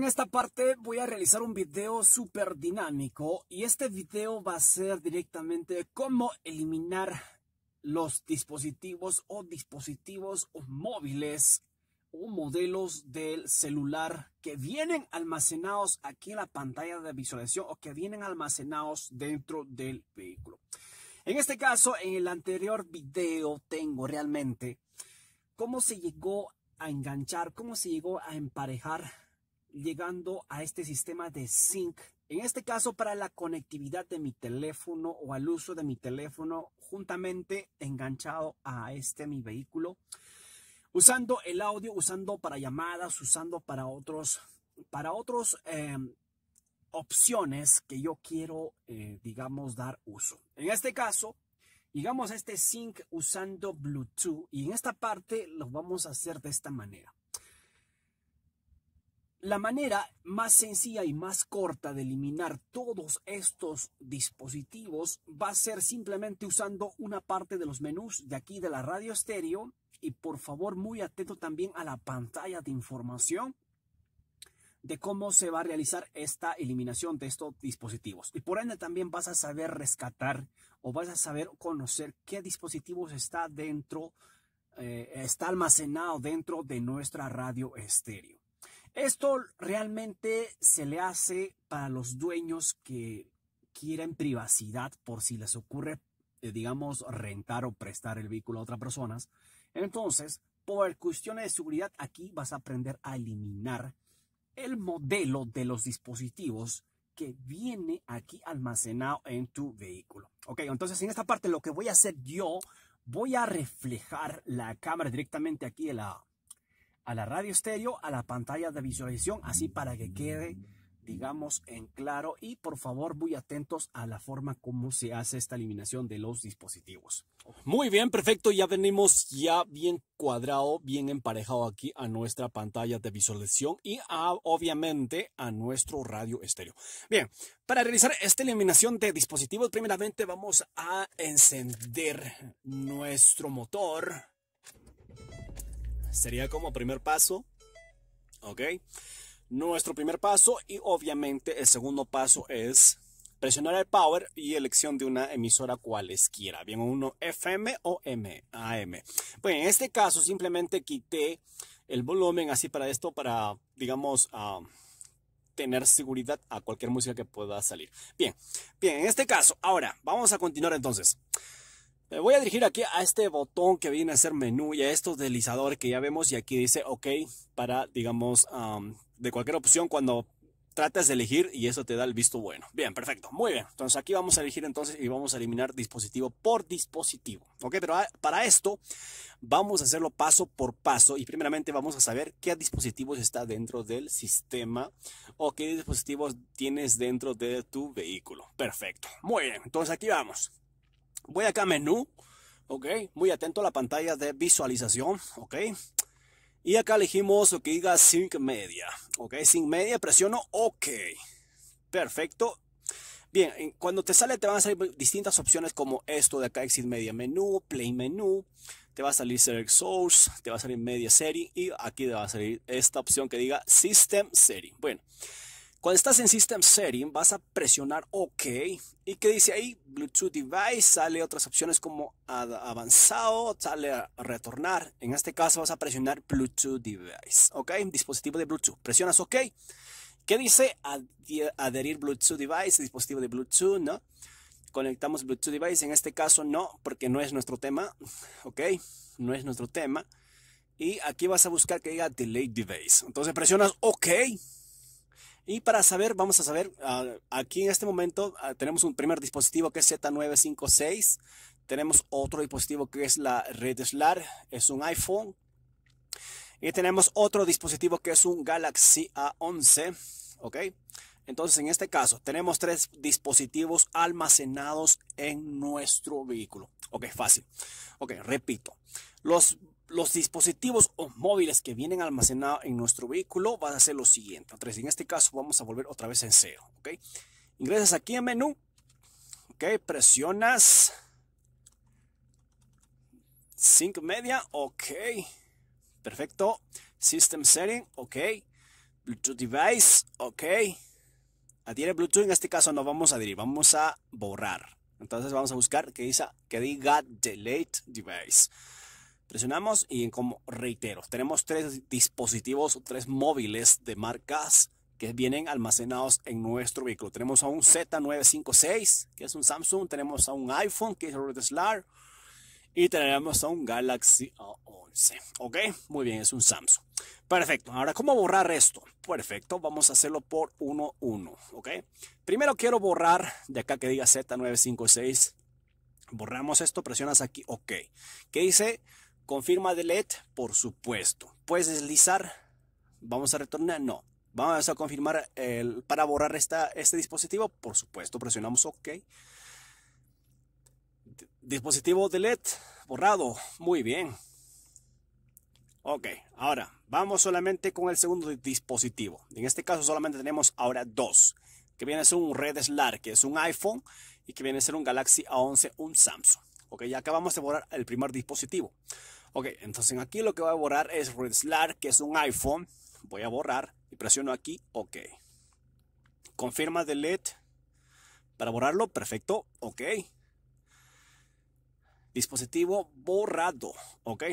en esta parte voy a realizar un video súper dinámico y este video va a ser directamente cómo eliminar los dispositivos o dispositivos o móviles o modelos del celular que vienen almacenados aquí en la pantalla de visualización o que vienen almacenados dentro del vehículo. En este caso, en el anterior video tengo realmente cómo se llegó a enganchar, cómo se llegó a emparejar llegando a este sistema de sync. En este caso, para la conectividad de mi teléfono o al uso de mi teléfono juntamente enganchado a este mi vehículo, usando el audio, usando para llamadas, usando para otros, para otros em, opciones que yo quiero, eh, digamos, dar uso. En este caso, llegamos a este sync usando Bluetooth y en esta parte lo vamos a hacer de esta manera. La manera más sencilla y más corta de eliminar todos estos dispositivos va a ser simplemente usando una parte de los menús de aquí de la radio estéreo y por favor muy atento también a la pantalla de información de cómo se va a realizar esta eliminación de estos dispositivos. Y por ende también vas a saber rescatar o vas a saber conocer qué dispositivos está dentro, eh, está almacenado dentro de nuestra radio estéreo. Esto realmente se le hace para los dueños que quieren privacidad por si les ocurre, eh, digamos, rentar o prestar el vehículo a otras personas. Entonces, por cuestiones de seguridad, aquí vas a aprender a eliminar el modelo de los dispositivos que viene aquí almacenado en tu vehículo. Ok, entonces en esta parte lo que voy a hacer yo, voy a reflejar la cámara directamente aquí en la a la radio estéreo, a la pantalla de visualización, así para que quede, digamos, en claro. Y por favor, muy atentos a la forma como se hace esta eliminación de los dispositivos. Muy bien, perfecto. Ya venimos ya bien cuadrado, bien emparejado aquí a nuestra pantalla de visualización y obviamente a nuestro radio estéreo. Bien, para realizar esta eliminación de dispositivos, primeramente vamos a encender nuestro motor Sería como primer paso. ¿Ok? Nuestro primer paso y obviamente el segundo paso es presionar el power y elección de una emisora cualesquiera, bien uno FM o M, AM. Bueno, pues en este caso simplemente quité el volumen así para esto, para, digamos, ah, tener seguridad a cualquier música que pueda salir. Bien, bien, en este caso, ahora vamos a continuar entonces. Me voy a dirigir aquí a este botón que viene a ser menú y a estos deslizador que ya vemos y aquí dice OK para, digamos, de cualquier opción cuando tratas de elegir y eso te da el visto bueno. Bien, perfecto, muy bien. Entonces aquí vamos a elegir entonces y vamos a eliminar dispositivo por dispositivo. Ok, pero para esto vamos a hacerlo paso por paso y primeramente vamos a saber qué dispositivos está dentro del sistema o qué dispositivos tienes dentro de tu vehículo. Perfecto, muy bien. Entonces aquí vamos. Voy acá a menú, ok, muy atento a la pantalla de visualización, ok. Y acá elegimos lo que diga Sync Media, ok, Sync Media, presiono OK. Perfecto. Bien, cuando te sale te van a salir distintas opciones como esto de acá, Exit Media Menú, Play Menú, te va a salir Select Source, te va a salir Media Setting y aquí te va a salir esta opción que diga System Setting. Bueno, cuando estás en System Setting vas a presionar OK y qué dice ahí Bluetooth Device, sale otras opciones como avanzado, sale a retornar. En este caso vas a presionar Bluetooth Device, ¿ok? Dispositivo de Bluetooth. Presionas OK. ¿Qué dice? Adherir Bluetooth Device, dispositivo de Bluetooth, ¿no? Conectamos Bluetooth Device, en este caso no, porque no es nuestro tema, ¿ok? No es nuestro tema. Y aquí vas a buscar que diga Delay Device. Entonces presionas OK. Y para saber, vamos a saber, ah, aquí en este momento ah, tenemos un primer dispositivo que es Z956, tenemos otro dispositivo que es la red SLAR, es un iPhone, y tenemos otro dispositivo que es un Galaxy A11, ¿ok? Entonces, en este caso, tenemos tres dispositivos almacenados en nuestro vehículo. Ok, fácil. Ok, repito. Los los dispositivos o móviles que vienen almacenados en nuestro vehículo van a hacer lo siguiente. Entonces, en este caso vamos a volver otra vez en cero. ¿ok? Ingresas aquí en menú. ¿ok? Presionas Sync Media. Ok. Perfecto. System Setting. Ok. Bluetooth Device. Ok. Adhiere Bluetooth. En este caso no vamos a adherir. Vamos a borrar. Entonces vamos a buscar que, dice, que diga Delete Device. Presionamos y como reitero, tenemos tres dispositivos, tres móviles de marcas que vienen almacenados en nuestro vehículo. Tenemos a un Z956, que es un Samsung, tenemos a un iPhone, que es un Slar. y tenemos a un Galaxy A11. ¿Ok? Muy bien, es un Samsung. Perfecto. Ahora, ¿cómo borrar esto? Perfecto, vamos a hacerlo por 1-1. ¿Ok? Primero quiero borrar de acá que diga Z956. Borramos esto, presionas aquí OK. ¿Qué dice? Confirma delete, por supuesto. Puedes deslizar. Vamos a retornar. No. Vamos a confirmar el, para borrar esta, este dispositivo. Por supuesto, presionamos OK. dispositivo delete, borrado. Muy bien. Ok, ahora vamos solamente con el segundo dispositivo. En este caso solamente tenemos ahora dos, que viene a ser un Red Slar, que es un iPhone, y que viene a ser un Galaxy A11, un Samsung. Ok, ya acabamos de borrar el primer dispositivo. Ok, entonces aquí lo que voy a borrar es Redslar, que es un iPhone. Voy a borrar y presiono aquí OK. Confirma Delete para borrarlo. Perfecto. OK. Dispositivo borrado. OK.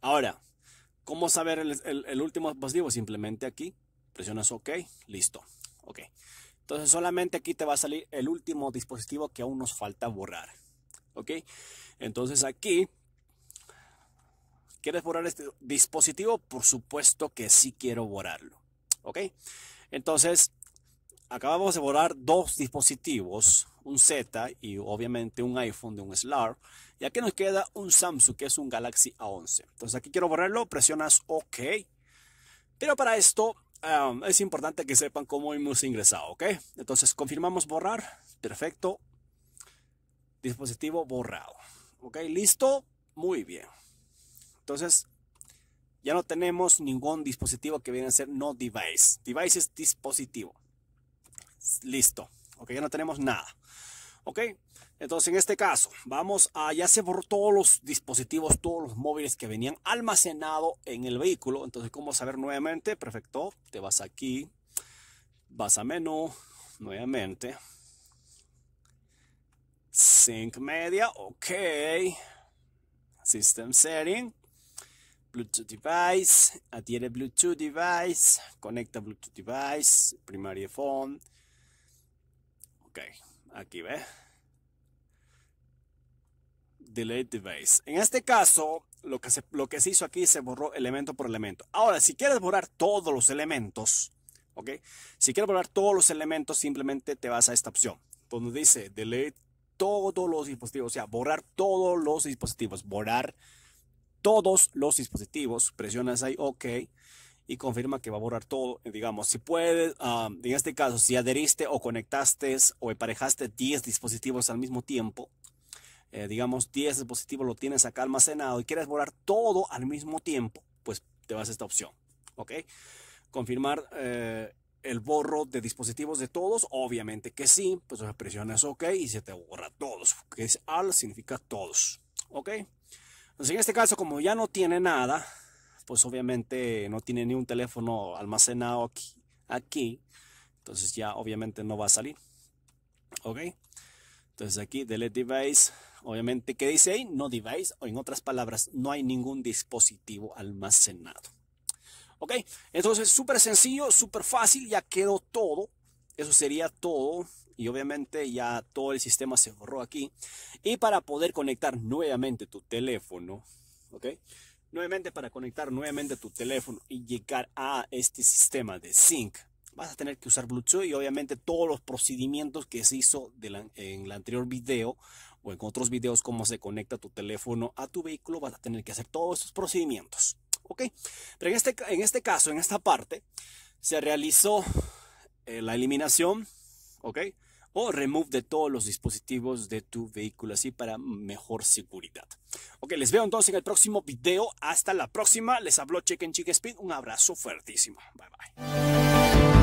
Ahora, ¿cómo saber el, el último dispositivo? Simplemente aquí presionas OK. Listo. OK. Entonces solamente aquí te va a salir el último dispositivo que aún nos falta borrar. OK. Entonces aquí ¿Quieres borrar este dispositivo? Por supuesto que sí quiero borrarlo. ¿Ok? Entonces, acabamos de borrar dos dispositivos, un Z y obviamente un iPhone de un SLAR. Y aquí nos queda un Samsung, que es un Galaxy A11. Entonces aquí quiero borrarlo, presionas OK. Pero para esto um, es importante que sepan cómo hemos ingresado, ¿ok? Entonces confirmamos borrar, perfecto. Dispositivo borrado. ¿Ok? ¿Listo? Muy bien. Entonces, ya no tenemos ningún dispositivo que viene a ser no device. Device es dispositivo. Listo. Ok, ya no tenemos nada. Ok, entonces en este caso, vamos a, ya se borró todos los dispositivos, todos los móviles que venían almacenados en el vehículo. Entonces, ¿cómo saber nuevamente? Perfecto, te vas aquí, vas a menú, nuevamente. Sync Media, ok. System Setting Bluetooth device, adhiere Bluetooth device, conecta Bluetooth device, primary phone. Ok, aquí ve. delete device. En este caso, lo que, se, lo que se hizo aquí se borró elemento por elemento. Ahora, si quieres borrar todos los elementos, ok, si quieres borrar todos los elementos, simplemente te vas a esta opción donde dice delete todos los dispositivos, o sea, borrar todos los dispositivos, borrar todos los dispositivos, presionas ahí OK y confirma que va a borrar todo. Digamos, si puedes, ah, en este caso, si adheriste o conectaste o emparejaste 10 dispositivos al mismo tiempo, eh, digamos 10 dispositivos lo tienes acá almacenado y quieres borrar todo al mismo tiempo, pues te vas a esta opción. ¿Ok? Confirmar eh, el borro de dispositivos de todos, obviamente que sí, pues presionas OK y se te borra todos, que es all significa todos. ¿Ok? Entonces pues, en este caso, como ya no tiene nada, pues obviamente no tiene ni un teléfono almacenado aquí, entonces ya obviamente no va a salir. ¿Ok? Entonces aquí, delete device, obviamente, ¿qué dice ahí? No device, o en otras palabras, no hay ningún dispositivo almacenado. ¿Ok? Entonces, súper sencillo, súper fácil, ya quedó todo. Eso sería todo y obviamente ya todo el sistema se borró aquí. Y para poder conectar nuevamente tu teléfono, ¿ok? Nuevamente para conectar nuevamente tu teléfono y llegar a este sistema de sync, vas a tener que usar Bluetooth y obviamente todos los procedimientos que se hizo en el anterior video o en otros videos cómo se conecta tu teléfono a tu vehículo, vas a tener que hacer todos esos procedimientos. ¿Ok? Pero en este, en este caso, en esta parte, se realizó eh, la eliminación. ¿Ok? o remove de todos los dispositivos de tu vehículo, así para mejor seguridad. Ok, les veo entonces en el próximo video. Hasta la próxima. Les habló Check en Speed. Un abrazo fuertísimo. Bye bye.